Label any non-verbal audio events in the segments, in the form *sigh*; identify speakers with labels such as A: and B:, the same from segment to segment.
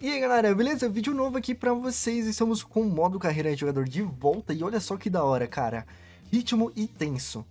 A: E aí galera, beleza? Vídeo novo aqui pra vocês, estamos com o modo carreira de jogador de volta e olha só que da hora, cara. Ritmo e tenso.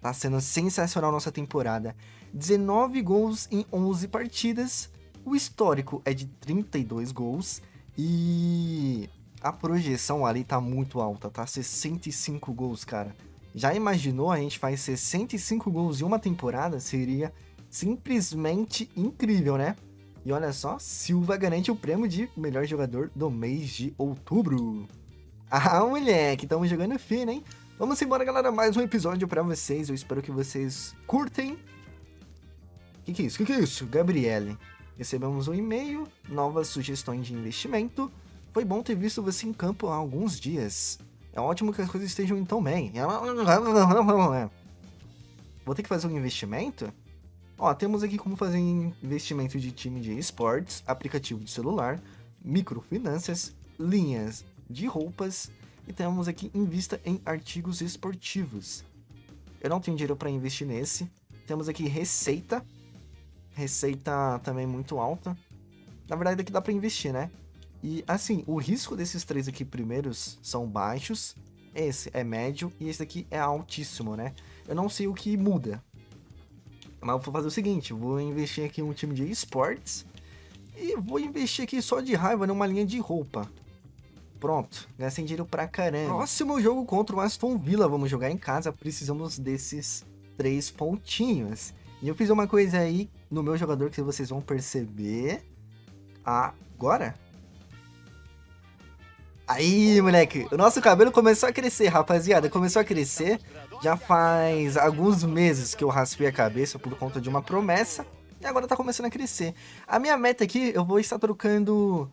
A: Tá sendo sensacional nossa temporada. 19 gols em 11 partidas, o histórico é de 32 gols e a projeção ali tá muito alta, tá? 65 gols, cara. Já imaginou a gente faz 65 gols em uma temporada? Seria simplesmente incrível, né? E olha só, Silva garante o prêmio de melhor jogador do mês de outubro. Ah, moleque, estamos jogando fino, hein? Vamos embora, galera, mais um episódio para vocês. Eu espero que vocês curtem. Que que é isso? Que que é isso? Gabriele, recebemos um e-mail, novas sugestões de investimento. Foi bom ter visto você em campo há alguns dias. É ótimo que as coisas estejam então bem. *laughs* Vou ter que fazer um investimento? Ó, temos aqui como fazer investimento de time de esportes, aplicativo de celular, microfinanças, linhas de roupas e temos aqui invista em artigos esportivos. Eu não tenho dinheiro para investir nesse. Temos aqui receita, receita também muito alta. Na verdade, aqui dá para investir, né? E assim, o risco desses três aqui primeiros são baixos, esse é médio e esse aqui é altíssimo, né? Eu não sei o que muda, mas eu vou fazer o seguinte: vou investir aqui em um time de esportes. E vou investir aqui só de raiva numa linha de roupa. Pronto, gastei dinheiro pra caramba. Próximo jogo contra o Aston Villa. Vamos jogar em casa. Precisamos desses três pontinhos. E eu fiz uma coisa aí no meu jogador que vocês vão perceber agora. Aí, moleque, o nosso cabelo começou a crescer, rapaziada. Começou a crescer. Já faz alguns meses que eu raspei a cabeça por conta de uma promessa e agora tá começando a crescer. A minha meta aqui, eu vou estar trocando.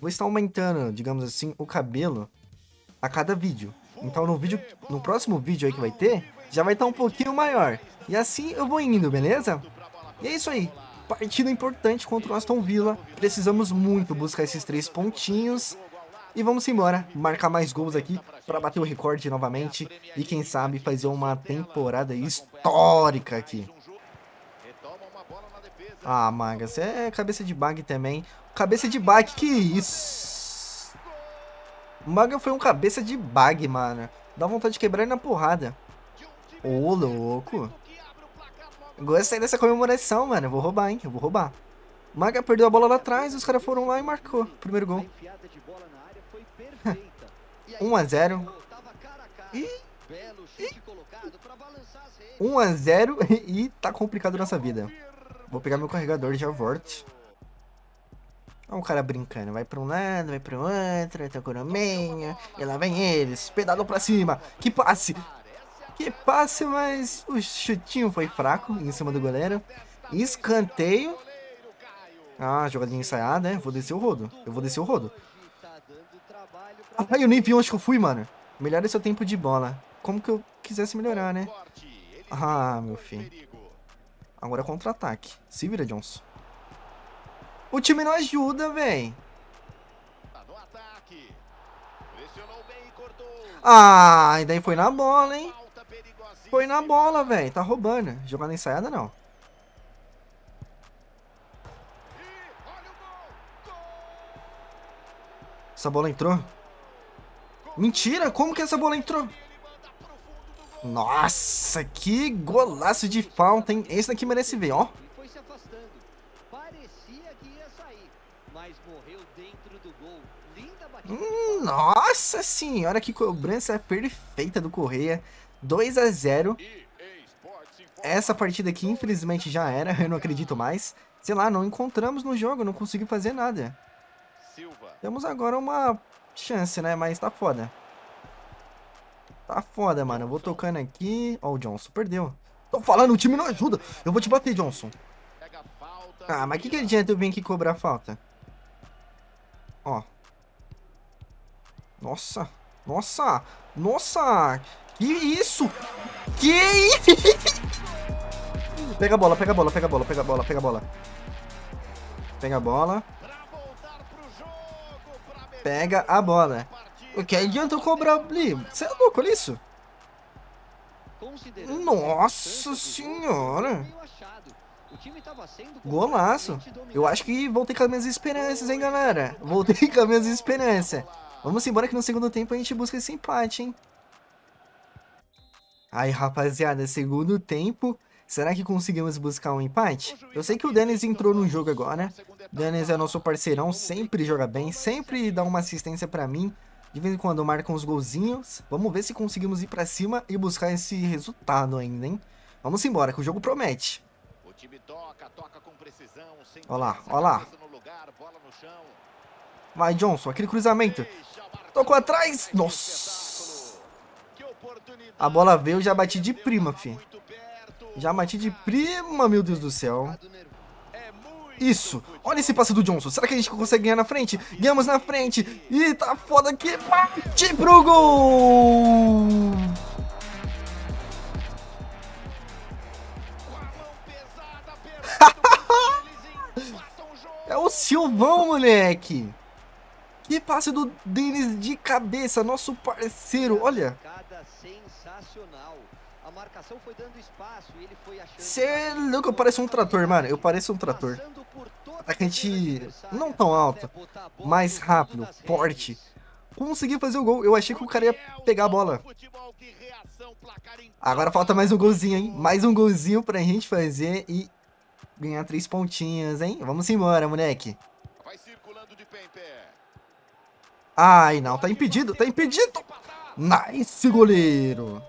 A: Vou estar aumentando, digamos assim, o cabelo a cada vídeo. Então no vídeo, no próximo vídeo aí que vai ter, já vai estar tá um pouquinho maior. E assim eu vou indo, beleza? E é isso aí. Partida importante contra o Aston Villa. Precisamos muito buscar esses três pontinhos. E vamos embora, marcar mais gols aqui para bater o recorde novamente e quem sabe fazer uma temporada histórica aqui. Ah, Maga, você é cabeça de bag também. Cabeça de bag, que isso? Maga foi um cabeça de bag, mano. Dá vontade de quebrar na porrada. Ô, oh, louco. Gostei dessa comemoração, mano. Eu vou roubar, hein? Eu vou roubar. Maga perdeu a bola lá atrás, os caras foram lá e marcou. Primeiro gol. 1 a 0. E... 1 a 0 *laughs* e tá complicado nossa vida. Vou pegar meu carregador e já volto. Olha um cara brincando. Vai pra um lado, vai pro outro, vai tá corominha. E lá vem eles. Pedalou pra cima. Que passe! Que passe, mas o chutinho foi fraco em cima do goleiro. Escanteio. Ah, jogadinha ensaiada, né? Vou descer o rodo. Eu vou descer o rodo. Ah, eu nem vi onde que eu fui, mano. Melhora seu tempo de bola. Como que eu quisesse melhorar, né? Ah, meu filho. Agora é contra-ataque. Se vira, Johnson. O time não ajuda, véi. Ah, e daí foi na bola, hein? Foi na bola, véi. Tá roubando. Jogada ensaiada, não. Essa bola entrou? Mentira, como que essa bola entrou? Nossa, que golaço de falta, hein? Esse daqui merece ver, ó. Hum, nossa senhora, que cobrança perfeita do Correia. 2 a 0 Essa partida aqui, infelizmente, já era. Eu não acredito mais. Sei lá, não encontramos no jogo, não consegui fazer nada. Temos agora uma chance, né? Mas tá foda. Tá foda, mano. Eu vou tocando aqui. Ó, o Johnson perdeu. Tô falando, o time não ajuda. Eu vou te bater, Johnson. Ah, mas que que adianta eu vir aqui cobrar a falta? Ó. Nossa. Nossa. Nossa. Que isso? Que isso? *laughs* Pega a bola, pega a bola, pega a bola, pega a bola, pega a bola. Pega a bola pega a bola. O que adianta eu cobrar ali? Você é louco, olha isso. Nossa senhora. Golaço. Eu acho que voltei com as minhas esperanças, hein, galera. Voltei com as minhas esperanças. Vamos embora que no segundo tempo a gente busca esse empate, hein. Aí, rapaziada, segundo tempo Será que conseguimos buscar um empate? Eu sei que o Dennis entrou no jogo agora. Né? Dennis é nosso parceirão, sempre joga bem, sempre dá uma assistência para mim. De vez em quando marca uns golzinhos. Vamos ver se conseguimos ir para cima e buscar esse resultado ainda, hein? Vamos embora, que o jogo promete.
B: Olha lá, olha lá.
A: Vai, Johnson, aquele cruzamento. Tocou atrás. Nossa. A bola veio, já bati de prima, filho. Já bati de prima, meu Deus do céu. Isso. Olha esse passe do Johnson. Será que a gente consegue ganhar na frente? Ganhamos na frente. E tá foda aqui. Bate pro gol. *laughs* é o Silvão, moleque. Que passe do Denis de cabeça, nosso parceiro. Olha. Sensacional. A marcação foi dando espaço e ele foi achando... Cê é louco, eu pareço um trator, mano. Eu pareço um trator. É gente. não tão alto, mais rápido, forte. Consegui fazer o gol. Eu achei que o cara ia é pegar a bola. Agora falta mais um golzinho, hein? Mais um golzinho pra gente fazer e ganhar três pontinhas, hein? Vamos embora, moleque. Ai, não. Tá impedido, tá impedido. Nice, goleiro.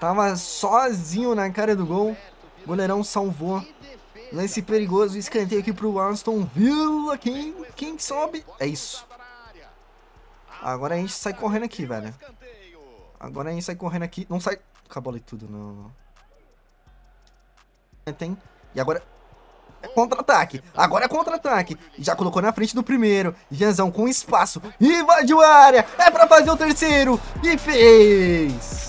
A: Tava sozinho na cara do gol. Goleirão salvou. Lance perigoso, escanteio aqui pro Aston Villa. Quem, quem sobe? É isso. Agora a gente sai correndo aqui, velho. Agora a gente sai correndo aqui. Não sai... Acabou ali tudo, não. Tem. E agora... É contra-ataque. Agora é contra-ataque. Já colocou na frente do primeiro. Janzão com espaço. Invadiu a área. É pra fazer o terceiro. E fez.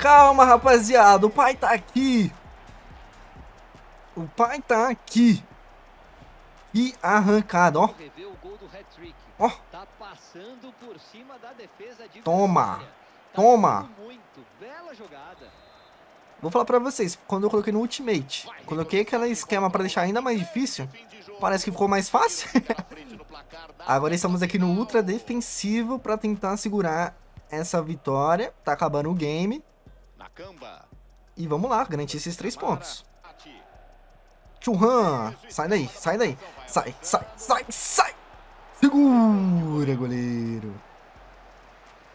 A: Calma, rapaziada, o pai tá aqui. O pai tá aqui. E arrancado. ó. Ó. Tá passando por cima da defesa de Toma. Tá Toma. muito, bela jogada. Vou falar pra vocês, quando eu coloquei no Ultimate, coloquei aquele esquema pra deixar ainda mais difícil, parece que ficou mais fácil. *laughs* Agora estamos aqui no ultra defensivo pra tentar segurar essa vitória. Tá acabando o game. E vamos lá, garantir esses três pontos. Churran, sai daí, sai daí. Sai, sai, sai, sai. Segura, goleiro.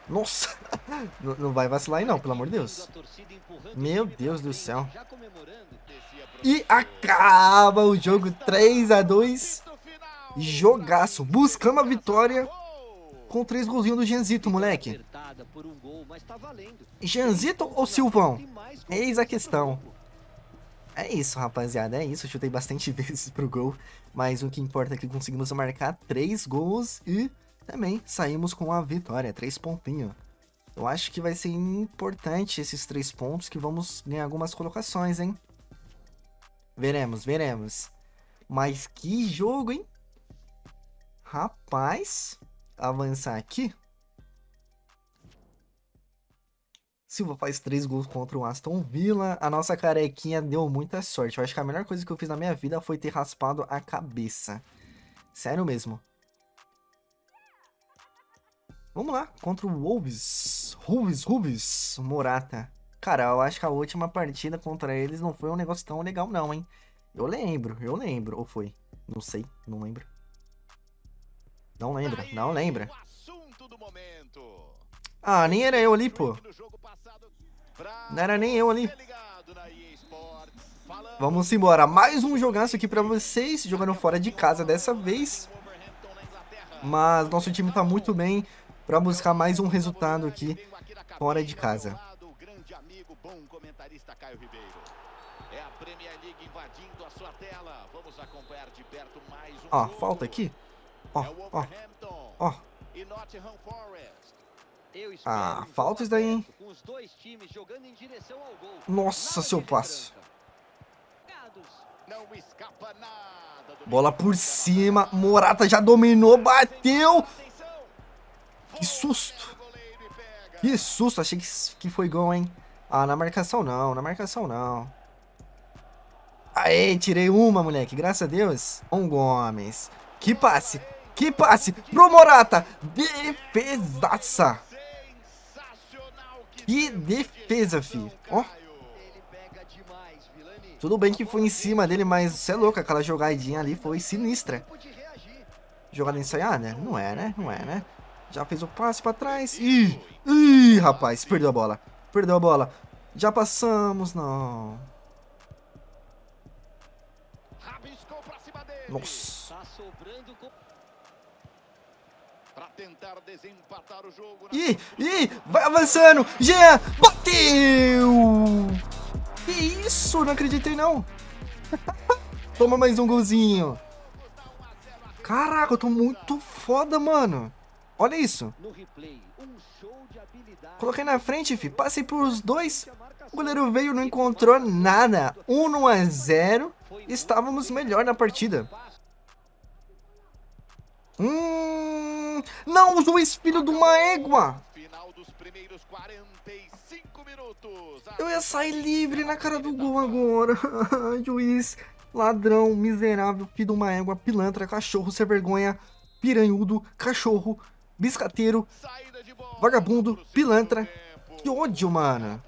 A: Nossa, *laughs* não, vai vacilar aí não, pelo amor de Deus. Meu Deus do céu. E acaba o jogo 3 a 2 Jogaço, buscando a vitória com três golzinhos do Genzito, moleque. Genzito tá ou Silvão? Eis a questão. É isso, rapaziada, é isso. Eu chutei bastante *laughs* vezes pro gol, mas o que importa é que conseguimos marcar três gols e também saímos com a vitória, três pontinhos. Eu acho que vai ser importante esses três pontos que vamos ganhar algumas colocações, hein? Veremos, veremos. Mas que jogo, hein? Rapaz avançar aqui. Silva faz três gols contra o Aston Villa. A nossa carequinha deu muita sorte. Eu acho que a melhor coisa que eu fiz na minha vida foi ter raspado a cabeça. Sério mesmo. Vamos lá, contra o Wolves. Wolves, Wolves, Morata. Cara, eu acho que a última partida contra eles não foi um negócio tão legal não, hein? Eu lembro, eu lembro. Ou foi? Não sei, não lembro. Não lembra, não lembra. Ah, nem era eu ali, pô. Não era nem eu ali. Vamos embora. Mais um jogaço aqui pra vocês, jogando fora de casa dessa vez. Mas nosso time tá muito tá bem pra buscar mais um resultado aqui fora de casa. É Ó, falta aqui ó, ó, ó. Ah, falta isso daí, hein? Nossa, seu passe. Bola por cima. Morata já dominou, bateu. Que susto. Que susto. Achei que, que foi gol, hein? Ah, na marcação não, na marcação não. Aê, tirei uma, moleque. Graças a Deus. Um Gomes. Que passe. Que passe pro Morata. Defesaça. Que defesa, fi. Ó. Tudo bem que foi em cima dele, mas você é louco. Aquela jogadinha ali foi sinistra. Jogada ensaiada? Né? Não é, né? Não é, né? Já fez o passe pra trás. Ih, ih, rapaz. Perdeu a bola. Perdeu a bola. Já passamos, não.
B: Nossa.
A: Tá tentar desempatar o jogo. Ih, ih, vai avançando. Jean, bateu! Que isso? Não acreditei não. *laughs* Toma mais um golzinho. Caraca, eu tô muito foda, mano. Olha isso. Coloquei na frente, fi. Passei pros dois. O goleiro veio, não encontrou nada. 1 a 0. Estávamos melhor na partida. Hum, não, o juiz filho de uma égua. Eu ia sair livre na cara do tá gol agora. *laughs* juiz, ladrão, miserável, filho de uma égua, pilantra, cachorro, sem vergonha, piranhudo, cachorro, biscateiro, vagabundo, pilantra. Que ódio, mano.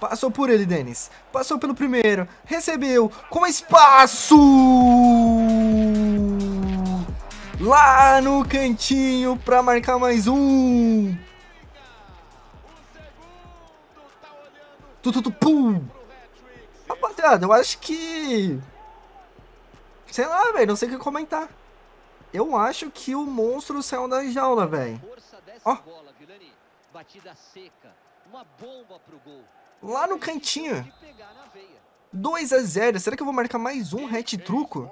A: Passou por ele, Denis. Passou pelo primeiro. Recebeu. Com espaço! lá no cantinho para marcar mais um. Tututu, pum. Rapaziada, eu acho que... Sei lá, velho, não sei o que comentar. Eu acho que o monstro saiu da jaula, velho. Ó. Lá no cantinho. 2 a 0. Será que eu vou marcar mais um hat truco?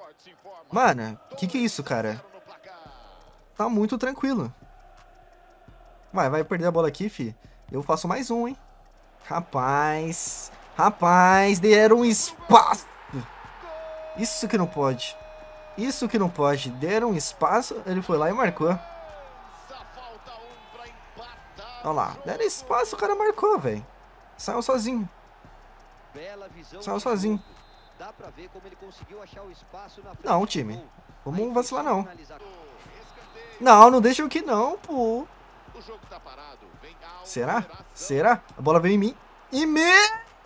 A: Mano, que que é isso, cara? tá muito tranquilo. Vai, vai perder a bola aqui, fi. Eu faço mais um, hein? Rapaz, rapaz, deram um espaço. Isso que não pode. Isso que não pode. Deram um espaço, ele foi lá e marcou. Olha lá, deram espaço, o cara marcou, velho. Saiu sozinho. Saiu sozinho. Não, time. Vamos vacilar, não. Não, não deixa o que não, pô. Tá parado, Será? Será? A bola veio em mim. E me...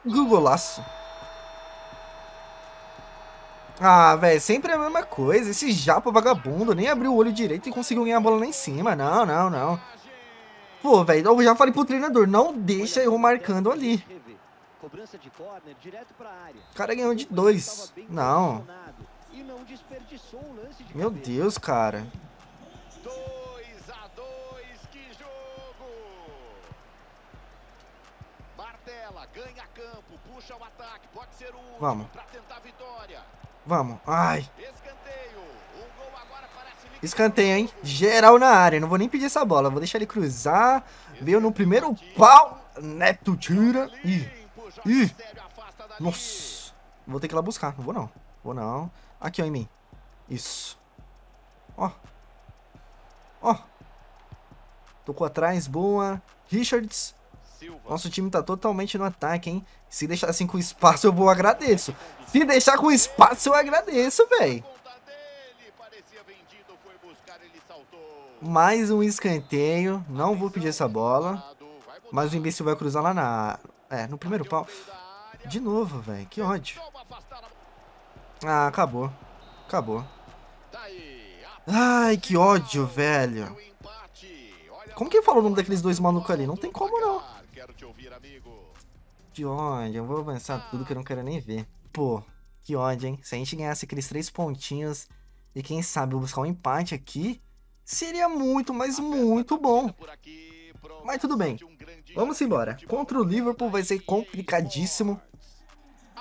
A: Golaço. Ah, velho, sempre a mesma coisa. Esse japa vagabundo nem abriu o olho direito e conseguiu ganhar a bola lá em cima. Não, não, não. Pô, velho, eu já falei pro treinador, não deixa eu marcando ali. O cara ganhou de dois. Não. Meu Deus, cara. 2 a 2, que jogo! Martela, ganha campo, puxa o ataque, pode ser um último Vamos. pra tentar a vitória. Vamos, ai. Escanteio, um gol agora parece... Escanteio, hein? Geral na área, não vou nem pedir essa bola, vou deixar ele cruzar. Veio no primeiro pau, Neto tira. Ih, ih, nossa. Vou ter que ir lá buscar, não vou não, vou não. Aqui, ó, em mim. Isso. Ó. Ó. Tocou atrás, boa. Richards. Nosso time tá totalmente no ataque, hein? Se deixar assim com espaço, eu vou agradeço. Se deixar com espaço, eu agradeço, velho. Mais um escanteio. Não vou pedir essa bola. Mas o imbecil vai cruzar lá na... É, no primeiro pau. De novo, velho. Que ódio. Ah, acabou. Acabou. Tá Ai, que ódio, velho. Como que falou o nome daqueles dois malucos ali? Não tem como, não. Que ódio, eu vou avançar tudo que eu não quero nem ver. Pô, que ódio, hein? Se a gente ganhasse aqueles três pontinhos e quem sabe eu buscar um empate aqui, seria muito, mas muito bom. Mas tudo bem, vamos embora. Contra o Liverpool vai ser complicadíssimo.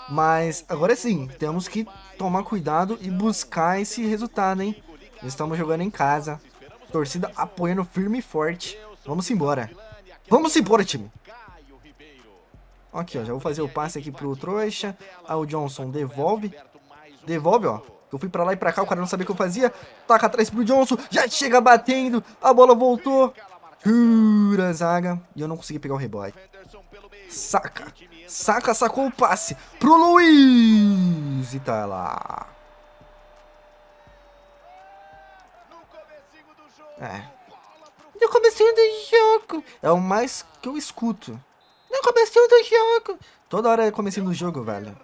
A: Mas agora sim, temos que tomar cuidado e buscar esse resultado, hein? Estamos jogando em casa. Torcida apoiando firme e forte. Vamos embora. Vamos embora, time. Aqui, ó. Já vou fazer o passe aqui pro trouxa. Aí o Johnson devolve. Devolve, ó. Eu fui pra lá e pra cá, o cara não sabia o que eu fazia. Taca atrás pro Johnson. Já chega batendo. A bola voltou. Cura, zaga. E eu não consegui pegar o rebote. Saca. Saca, sacou o passe. Pro Luiz. E tá lá. É. No é comecinho do jogo. É o mais que eu escuto. No é comecinho do jogo. Toda hora é comecinho do jogo, velho.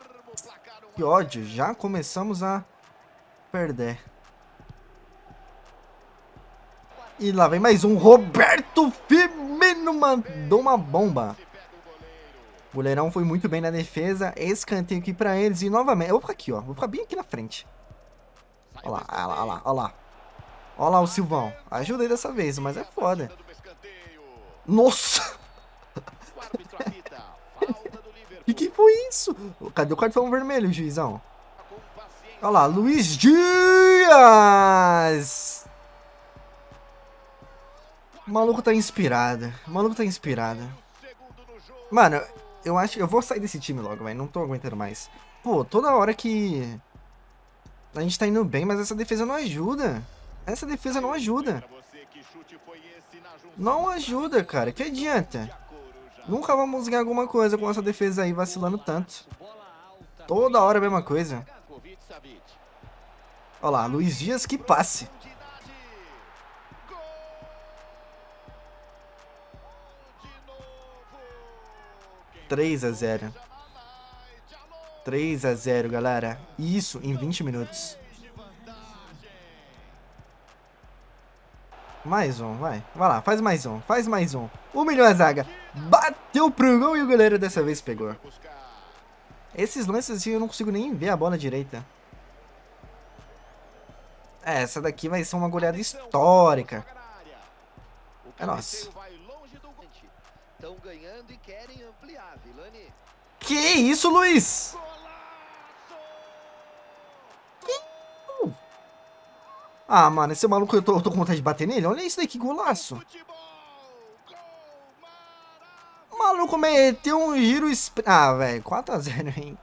A: Que ódio. Já começamos a perder. E lá vem mais um. Roberto Firmino mandou uma bomba. O goleirão foi muito bem na defesa. Escanteio aqui pra eles. E novamente... Eu vou ficar aqui, ó. Vou ficar bem aqui na frente. Olha lá, olha lá, olha lá. Olha lá. Olha lá o Silvão. Ajudei dessa vez, mas é foda. Nossa! *laughs* E que foi isso? Cadê o cartão vermelho, juizão? Olha lá, Luiz Dias! O maluco tá inspirado. O maluco tá inspirado. Mano, eu acho eu vou sair desse time logo, velho. Não tô aguentando mais. Pô, toda hora que... A gente tá indo bem, mas essa defesa não ajuda. Essa defesa não ajuda. Não ajuda, cara. Que adianta? Nunca vamos ganhar alguma coisa com essa defesa aí vacilando tanto. Toda hora a mesma coisa. Olha lá, Luiz Dias que passe. Três a 0 3 a 0, galera. Isso em 20 minutos. Mais um, vai. Vai lá, faz mais um, faz mais um. Humilhou a é zaga. Bateu pro gol e o goleiro dessa vez pegou. Esses lances assim eu não consigo nem ver a bola direita. É, essa daqui vai ser uma goleada histórica. É nossa. Que isso, Luiz? Ah, mano, esse maluco eu tô, eu tô com vontade de bater nele. Olha isso daí que golaço. O maluco meteu um giro... Esp... Ah, velho, 4x0, hein.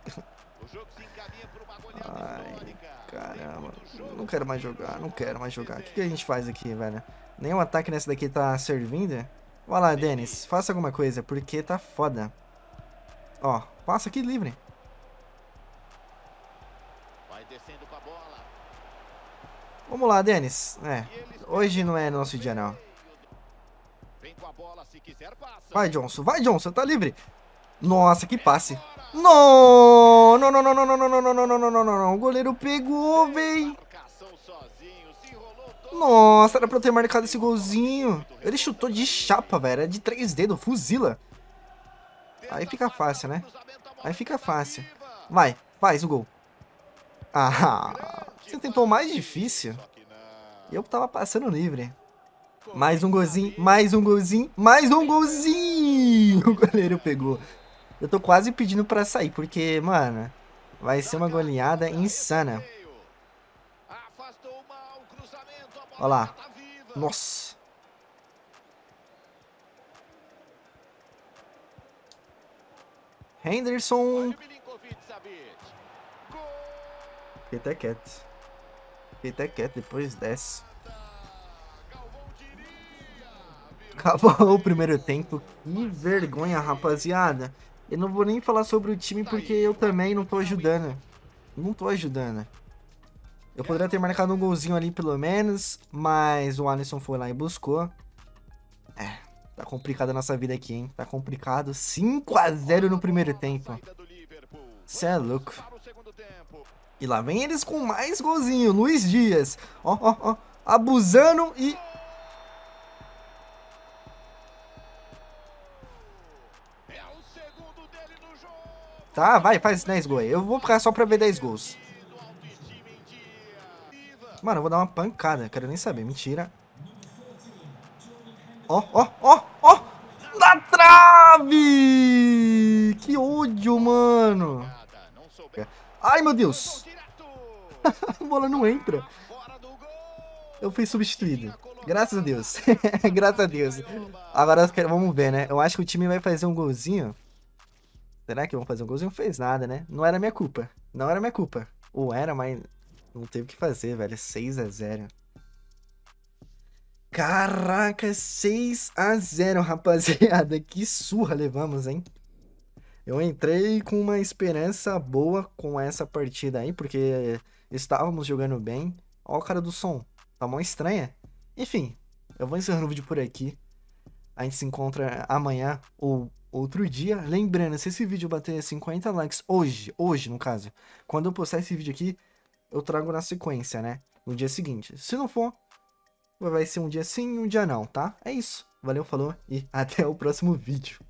A: Ai, caramba. Não quero mais jogar, não quero mais jogar. O que, que a gente faz aqui, velho? Nenhum ataque nessa daqui tá servindo? Vai lá, Denis, faça alguma coisa, porque tá foda. Ó, passa aqui livre. Vamos lá, Denis. É, hoje não é nosso dia, não. Vai, Johnson. Vai, Johnson. Tá livre. Nossa, que passe. Não, não, não, não, não, não, não, não, não, não, não, não, não. O goleiro pegou, véi. Nossa, era pra eu ter marcado esse golzinho. Ele chutou de chapa, velho. É de três dedos, fuzila. Aí fica fácil, né? Aí fica fácil. Vai, faz o gol. Ah, você tentou mais difícil. E eu tava passando livre. Mais um golzinho, mais um golzinho, mais um golzinho! *laughs* O goleiro pegou. Eu tô quase pedindo pra sair, porque, mano, vai ser uma goleada insana. Olha lá. Nossa. Henderson. Fiquei até quieto. Fiquei até quieto, depois desce. Acabou *laughs* o primeiro tempo. Que vergonha, rapaziada. Eu não vou nem falar sobre o time porque eu também não tô ajudando. Não tô ajudando. Eu poderia ter marcado um golzinho ali pelo menos, mas o Alisson foi lá e buscou. É, tá complicada a nossa vida aqui, hein? Tá complicado. 5x0 no primeiro tempo. Você é louco. E lá vem eles com mais golzinho. Luiz Dias. Ó, ó, ó. Abusando e... Tá, vai, faz 10 gols aí. Eu vou ficar só pra ver 10 gols. Mano, eu vou dar uma pancada. Quero nem saber. Mentira. Ó, ó, ó, ó. Na trave! Que ódio, mano. Ai, meu Deus! *laughs* a bola não entra. Eu fui substituído. Graças a Deus. *laughs* Graças a Deus. Agora vamos ver, né? Eu acho que o time vai fazer um golzinho. Será que vão fazer um golzinho? Não fez nada, né? Não era minha culpa. Não era minha culpa. Ou era, mas não teve o que fazer, velho. 6x0. Caraca, 6x0, rapaziada. Que surra levamos, hein? Eu entrei com uma esperança boa com essa partida aí, porque estávamos jogando bem. Ó o cara do som, tá mó estranha. Enfim, eu vou encerrando o vídeo por aqui. A gente se encontra amanhã ou outro dia. Lembrando, se esse vídeo bater 50 likes hoje, hoje no caso, quando eu postar esse vídeo aqui, eu trago na sequência, né? No dia seguinte. Se não for, vai ser um dia sim e um dia não, tá? É isso. Valeu, falou e *laughs* até o próximo vídeo.